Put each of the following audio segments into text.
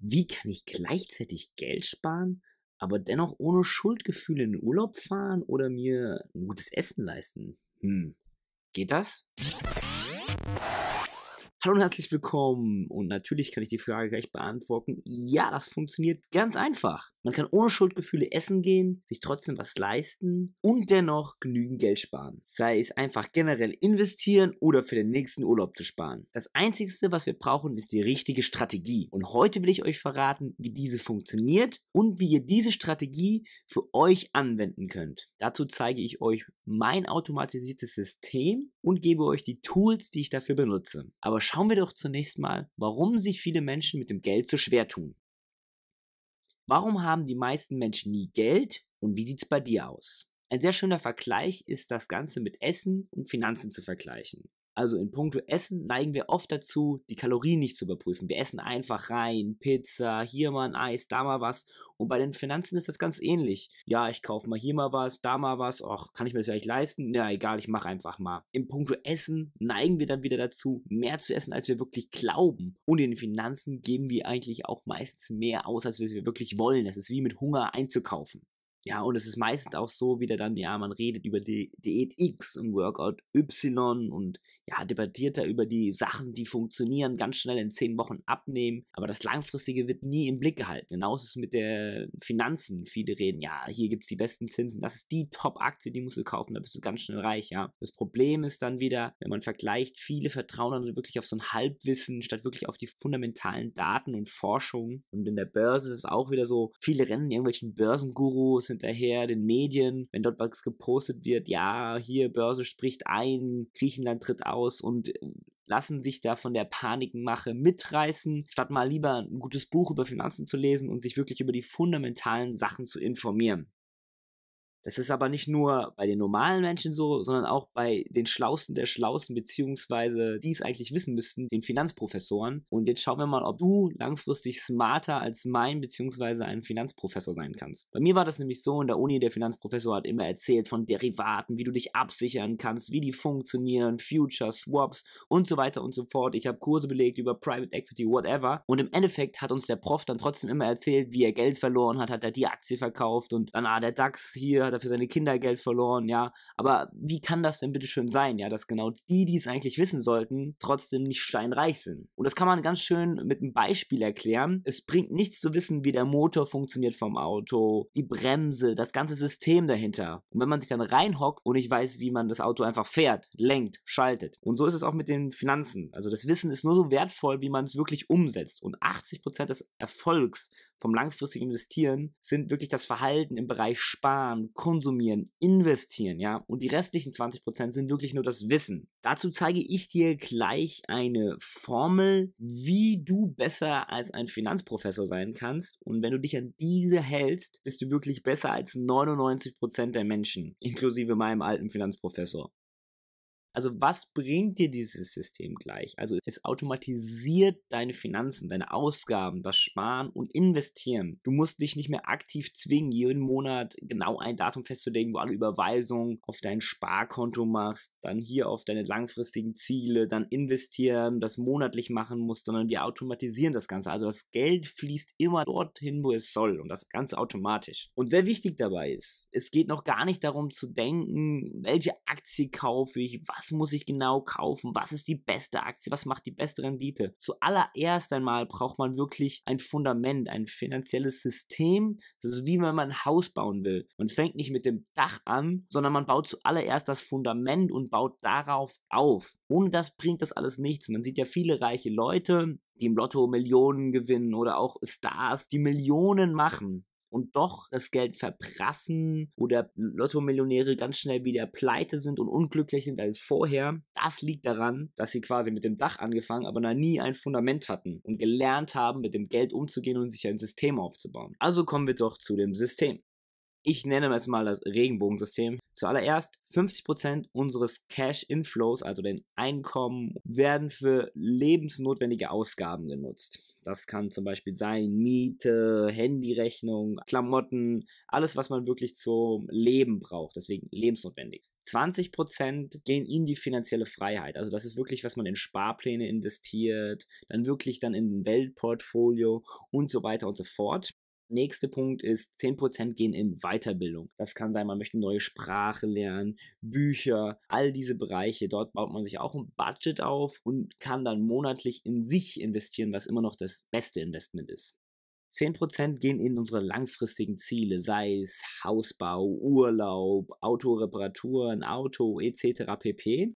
wie kann ich gleichzeitig Geld sparen, aber dennoch ohne Schuldgefühle in den Urlaub fahren oder mir ein gutes Essen leisten? Hm, geht das? Hallo und herzlich willkommen. Und natürlich kann ich die Frage gleich beantworten. Ja, das funktioniert ganz einfach. Man kann ohne Schuldgefühle essen gehen, sich trotzdem was leisten und dennoch genügend Geld sparen. Sei es einfach generell investieren oder für den nächsten Urlaub zu sparen. Das einzige, was wir brauchen, ist die richtige Strategie. Und heute will ich euch verraten, wie diese funktioniert und wie ihr diese Strategie für euch anwenden könnt. Dazu zeige ich euch mein automatisiertes System und gebe euch die Tools, die ich dafür benutze. Aber schaut Schauen wir doch zunächst mal, warum sich viele Menschen mit dem Geld so schwer tun. Warum haben die meisten Menschen nie Geld und wie sieht es bei dir aus? Ein sehr schöner Vergleich ist das Ganze mit Essen und Finanzen zu vergleichen. Also in puncto Essen neigen wir oft dazu, die Kalorien nicht zu überprüfen. Wir essen einfach rein, Pizza, hier mal ein Eis, da mal was. Und bei den Finanzen ist das ganz ähnlich. Ja, ich kaufe mal hier mal was, da mal was. Och, kann ich mir das eigentlich leisten? Na, ja, egal, ich mache einfach mal. In puncto Essen neigen wir dann wieder dazu, mehr zu essen, als wir wirklich glauben. Und in den Finanzen geben wir eigentlich auch meistens mehr aus, als wir wirklich wollen. Es ist wie mit Hunger einzukaufen. Ja, und es ist meistens auch so wieder dann, ja, man redet über die Diät X und Workout Y und ja, debattiert da über die Sachen, die funktionieren, ganz schnell in zehn Wochen abnehmen. Aber das Langfristige wird nie im Blick gehalten. Genauso ist es mit der Finanzen. Viele reden, ja, hier gibt es die besten Zinsen, das ist die Top-Aktie, die musst du kaufen, da bist du ganz schnell reich, ja. Das Problem ist dann wieder, wenn man vergleicht, viele vertrauen dann wirklich auf so ein Halbwissen, statt wirklich auf die fundamentalen Daten und Forschung. Und in der Börse ist es auch wieder so, viele rennen irgendwelchen Börsengurus sind hinterher, den Medien, wenn dort was gepostet wird, ja, hier Börse spricht ein, Griechenland tritt aus und äh, lassen sich da von der Panikmache mitreißen, statt mal lieber ein gutes Buch über Finanzen zu lesen und sich wirklich über die fundamentalen Sachen zu informieren. Das ist aber nicht nur bei den normalen Menschen so, sondern auch bei den Schlausten der Schlausten, beziehungsweise die es eigentlich wissen müssten, den Finanzprofessoren. Und jetzt schauen wir mal, ob du langfristig smarter als mein, beziehungsweise ein Finanzprofessor sein kannst. Bei mir war das nämlich so, in der Uni, der Finanzprofessor hat immer erzählt von Derivaten, wie du dich absichern kannst, wie die funktionieren, Future, Swaps und so weiter und so fort. Ich habe Kurse belegt über Private Equity, whatever. Und im Endeffekt hat uns der Prof dann trotzdem immer erzählt, wie er Geld verloren hat, hat er die Aktie verkauft und dann, ah, der DAX hier hat er seine Kindergeld verloren, ja. Aber wie kann das denn bitte schön sein, ja, dass genau die, die es eigentlich wissen sollten, trotzdem nicht steinreich sind? Und das kann man ganz schön mit einem Beispiel erklären. Es bringt nichts zu wissen, wie der Motor funktioniert vom Auto, die Bremse, das ganze System dahinter. Und wenn man sich dann reinhockt und nicht weiß, wie man das Auto einfach fährt, lenkt, schaltet. Und so ist es auch mit den Finanzen. Also das Wissen ist nur so wertvoll, wie man es wirklich umsetzt. Und 80% des Erfolgs vom langfristigen Investieren sind wirklich das Verhalten im Bereich Sparen, konsumieren, investieren, ja, und die restlichen 20% sind wirklich nur das Wissen. Dazu zeige ich dir gleich eine Formel, wie du besser als ein Finanzprofessor sein kannst und wenn du dich an diese hältst, bist du wirklich besser als 99% der Menschen, inklusive meinem alten Finanzprofessor. Also was bringt dir dieses System gleich? Also es automatisiert deine Finanzen, deine Ausgaben, das Sparen und Investieren. Du musst dich nicht mehr aktiv zwingen, jeden Monat genau ein Datum festzulegen, wo alle Überweisungen auf dein Sparkonto machst, dann hier auf deine langfristigen Ziele, dann investieren, das monatlich machen musst, sondern wir automatisieren das Ganze. Also das Geld fließt immer dorthin, wo es soll und das Ganze automatisch. Und sehr wichtig dabei ist, es geht noch gar nicht darum zu denken, welche Aktie kaufe ich, was muss ich genau kaufen, was ist die beste Aktie, was macht die beste Rendite. Zuallererst einmal braucht man wirklich ein Fundament, ein finanzielles System. Das ist wie wenn man ein Haus bauen will. Man fängt nicht mit dem Dach an, sondern man baut zuallererst das Fundament und baut darauf auf. Ohne das bringt das alles nichts. Man sieht ja viele reiche Leute, die im Lotto Millionen gewinnen oder auch Stars, die Millionen machen und doch das Geld verprassen oder Lotto-Millionäre ganz schnell wieder pleite sind und unglücklich sind als vorher. Das liegt daran, dass sie quasi mit dem Dach angefangen, aber noch nie ein Fundament hatten und gelernt haben, mit dem Geld umzugehen und sich ein System aufzubauen. Also kommen wir doch zu dem System ich nenne es mal das Regenbogensystem. Zuallererst 50% unseres Cash-Inflows, also den Einkommen, werden für lebensnotwendige Ausgaben genutzt. Das kann zum Beispiel sein Miete, Handyrechnung, Klamotten, alles, was man wirklich zum Leben braucht, deswegen lebensnotwendig. 20% gehen in die finanzielle Freiheit. Also das ist wirklich, was man in Sparpläne investiert, dann wirklich dann in ein Weltportfolio und so weiter und so fort. Nächster Punkt ist, 10% gehen in Weiterbildung. Das kann sein, man möchte eine neue Sprache lernen, Bücher, all diese Bereiche. Dort baut man sich auch ein Budget auf und kann dann monatlich in sich investieren, was immer noch das beste Investment ist. 10% gehen in unsere langfristigen Ziele, sei es Hausbau, Urlaub, Autoreparaturen, Auto etc. pp.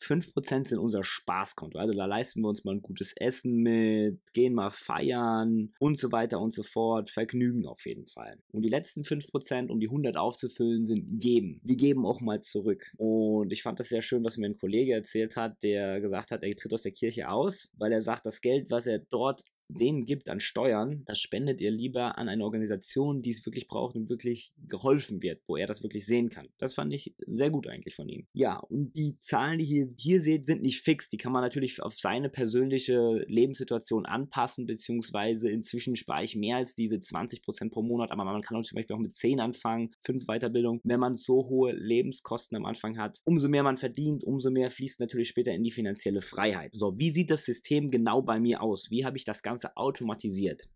5% sind unser Spaßkonto. Also da leisten wir uns mal ein gutes Essen mit, gehen mal feiern und so weiter und so fort. Vergnügen auf jeden Fall. Und die letzten 5%, um die 100 aufzufüllen, sind geben. Wir geben auch mal zurück. Und ich fand das sehr schön, was mir ein Kollege erzählt hat, der gesagt hat, er tritt aus der Kirche aus, weil er sagt, das Geld, was er dort denen gibt an Steuern, das spendet ihr lieber an eine Organisation, die es wirklich braucht und wirklich geholfen wird, wo er das wirklich sehen kann. Das fand ich sehr gut eigentlich von ihm. Ja, und die Zahlen, die ihr hier seht, sind nicht fix. Die kann man natürlich auf seine persönliche Lebenssituation anpassen, beziehungsweise inzwischen spare ich mehr als diese 20% pro Monat, aber man kann zum Beispiel auch mit 10 anfangen, 5 Weiterbildung. Wenn man so hohe Lebenskosten am Anfang hat, umso mehr man verdient, umso mehr fließt natürlich später in die finanzielle Freiheit. So, wie sieht das System genau bei mir aus? Wie habe ich das Ganze Ganze automatisiert.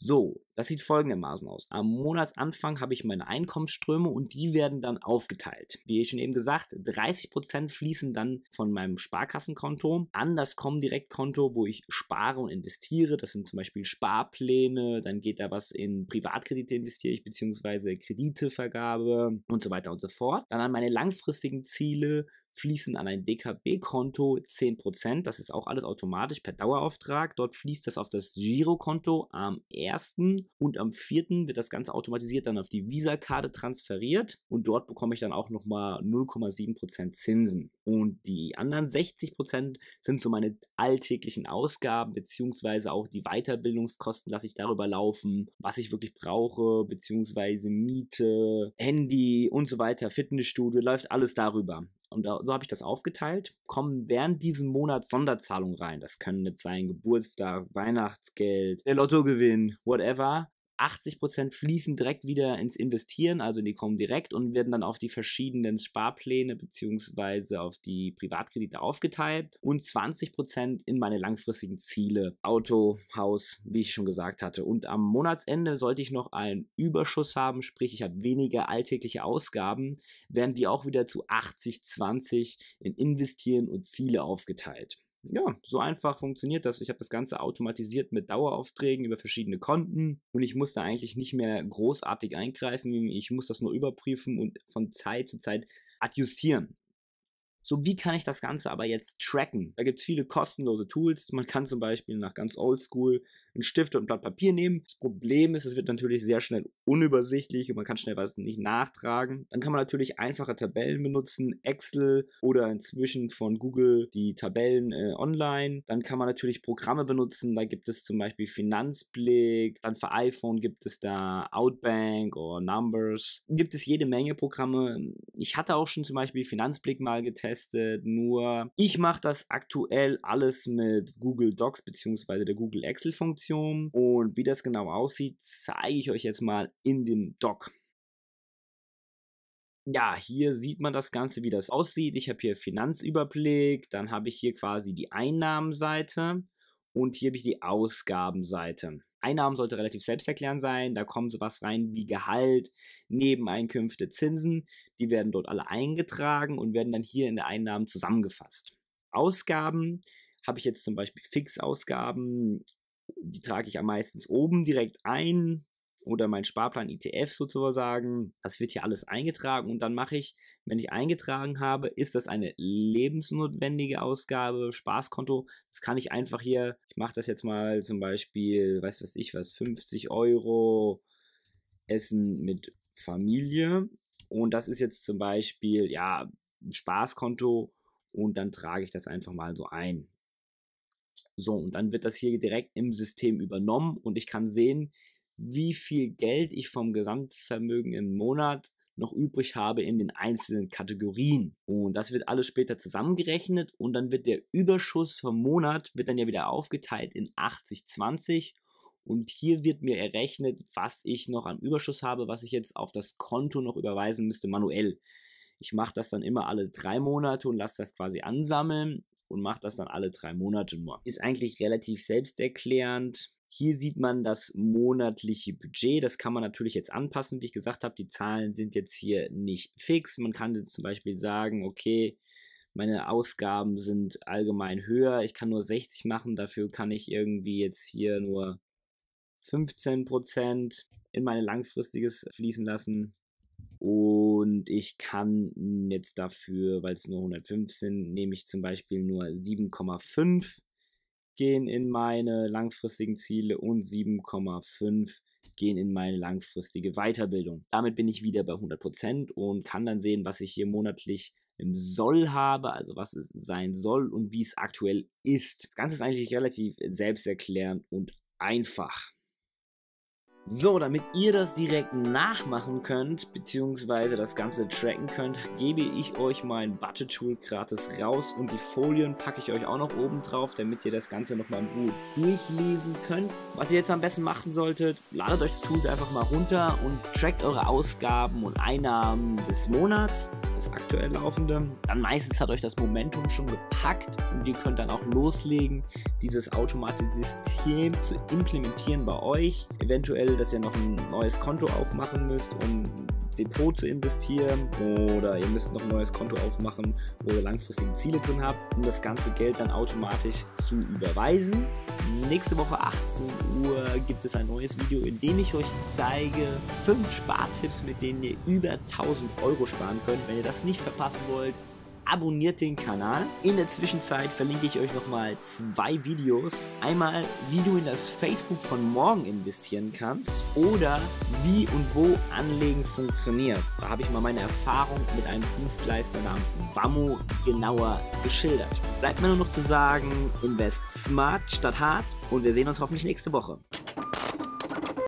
So, das sieht folgendermaßen aus. Am Monatsanfang habe ich meine Einkommensströme und die werden dann aufgeteilt. Wie ich schon eben gesagt, 30% fließen dann von meinem Sparkassenkonto an das Comdirect-Konto, wo ich spare und investiere. Das sind zum Beispiel Sparpläne, dann geht da was in Privatkredite investiere ich, beziehungsweise Kreditevergabe und so weiter und so fort. Dann an meine langfristigen Ziele fließen an ein DKB-Konto 10%. Das ist auch alles automatisch per Dauerauftrag. Dort fließt das auf das Girokonto am 1. und am 4. wird das Ganze automatisiert dann auf die Visa-Karte transferiert und dort bekomme ich dann auch nochmal 0,7% Zinsen. Und die anderen 60% sind so meine alltäglichen Ausgaben beziehungsweise auch die Weiterbildungskosten lasse ich darüber laufen, was ich wirklich brauche beziehungsweise Miete, Handy und so weiter, Fitnessstudio, läuft alles darüber und so habe ich das aufgeteilt, kommen während diesem Monat Sonderzahlungen rein. Das können jetzt sein Geburtstag, Weihnachtsgeld, der Lottogewinn, whatever. 80 fließen direkt wieder ins Investieren, also die kommen direkt und werden dann auf die verschiedenen Sparpläne beziehungsweise auf die Privatkredite aufgeteilt und 20 in meine langfristigen Ziele, Auto, Haus, wie ich schon gesagt hatte. Und am Monatsende sollte ich noch einen Überschuss haben, sprich ich habe weniger alltägliche Ausgaben, werden die auch wieder zu 80, 20 in Investieren und Ziele aufgeteilt ja, so einfach funktioniert das. Ich habe das Ganze automatisiert mit Daueraufträgen über verschiedene Konten und ich muss da eigentlich nicht mehr großartig eingreifen. Ich muss das nur überprüfen und von Zeit zu Zeit adjustieren. So, wie kann ich das Ganze aber jetzt tracken? Da gibt es viele kostenlose Tools. Man kann zum Beispiel nach ganz oldschool einen Stift und ein Blatt Papier nehmen. Das Problem ist, es wird natürlich sehr schnell unübersichtlich und man kann schnell was nicht nachtragen. Dann kann man natürlich einfache Tabellen benutzen, Excel oder inzwischen von Google die Tabellen äh, online. Dann kann man natürlich Programme benutzen. Da gibt es zum Beispiel Finanzblick. Dann für iPhone gibt es da Outbank oder Numbers. Gibt es jede Menge Programme. Ich hatte auch schon zum Beispiel Finanzblick mal getestet getestet, nur ich mache das aktuell alles mit Google Docs bzw. der Google Excel-Funktion und wie das genau aussieht, zeige ich euch jetzt mal in dem Doc. Ja, hier sieht man das Ganze, wie das aussieht. Ich habe hier Finanzüberblick, dann habe ich hier quasi die Einnahmenseite und hier habe ich die Ausgabenseite. Einnahmen sollte relativ selbsterklärend sein. Da kommen sowas rein wie Gehalt, Nebeneinkünfte, Zinsen. Die werden dort alle eingetragen und werden dann hier in der Einnahmen zusammengefasst. Ausgaben habe ich jetzt zum Beispiel Fixausgaben. Die trage ich am meisten oben direkt ein oder mein Sparplan ETF sozusagen. Das wird hier alles eingetragen und dann mache ich, wenn ich eingetragen habe, ist das eine lebensnotwendige Ausgabe, Spaßkonto. Das kann ich einfach hier, ich mache das jetzt mal zum Beispiel, weiß was ich was, 50 Euro Essen mit Familie. Und das ist jetzt zum Beispiel, ja, ein Spaßkonto und dann trage ich das einfach mal so ein. So, und dann wird das hier direkt im System übernommen und ich kann sehen, wie viel Geld ich vom Gesamtvermögen im Monat noch übrig habe in den einzelnen Kategorien. Und das wird alles später zusammengerechnet und dann wird der Überschuss vom Monat, wird dann ja wieder aufgeteilt in 80, 20. Und hier wird mir errechnet, was ich noch an Überschuss habe, was ich jetzt auf das Konto noch überweisen müsste manuell. Ich mache das dann immer alle drei Monate und lasse das quasi ansammeln und mache das dann alle drei Monate nur. Ist eigentlich relativ selbsterklärend hier sieht man das monatliche Budget. Das kann man natürlich jetzt anpassen. Wie ich gesagt habe, die Zahlen sind jetzt hier nicht fix. Man kann jetzt zum Beispiel sagen, okay, meine Ausgaben sind allgemein höher. Ich kann nur 60 machen. Dafür kann ich irgendwie jetzt hier nur 15% in meine langfristiges fließen lassen. Und ich kann jetzt dafür, weil es nur 105 sind, nehme ich zum Beispiel nur 7,5 gehen in meine langfristigen Ziele und 7,5 gehen in meine langfristige Weiterbildung. Damit bin ich wieder bei 100% und kann dann sehen, was ich hier monatlich im Soll habe, also was es sein soll und wie es aktuell ist. Das Ganze ist eigentlich relativ selbsterklärend und einfach. So, damit ihr das direkt nachmachen könnt, beziehungsweise das Ganze tracken könnt, gebe ich euch mein Budget-Tool gratis raus und die Folien packe ich euch auch noch oben drauf, damit ihr das Ganze nochmal in Ruhe durchlesen könnt. Was ihr jetzt am besten machen solltet, ladet euch das Tool einfach mal runter und trackt eure Ausgaben und Einnahmen des Monats, das aktuell laufende. Dann meistens hat euch das Momentum schon gepackt und ihr könnt dann auch loslegen, dieses automatische System zu implementieren bei euch, eventuell dass ihr noch ein neues Konto aufmachen müsst, um Depot zu investieren oder ihr müsst noch ein neues Konto aufmachen, wo ihr langfristige Ziele drin habt, um das ganze Geld dann automatisch zu überweisen. Nächste Woche 18 Uhr gibt es ein neues Video, in dem ich euch zeige 5 Spartipps, mit denen ihr über 1000 Euro sparen könnt. Wenn ihr das nicht verpassen wollt, abonniert den Kanal. In der Zwischenzeit verlinke ich euch nochmal zwei Videos. Einmal, wie du in das Facebook von morgen investieren kannst oder wie und wo Anlegen funktioniert. Da habe ich mal meine Erfahrung mit einem Dienstleister namens WAMU genauer geschildert. Bleibt mir nur noch zu sagen, invest smart statt hart und wir sehen uns hoffentlich nächste Woche.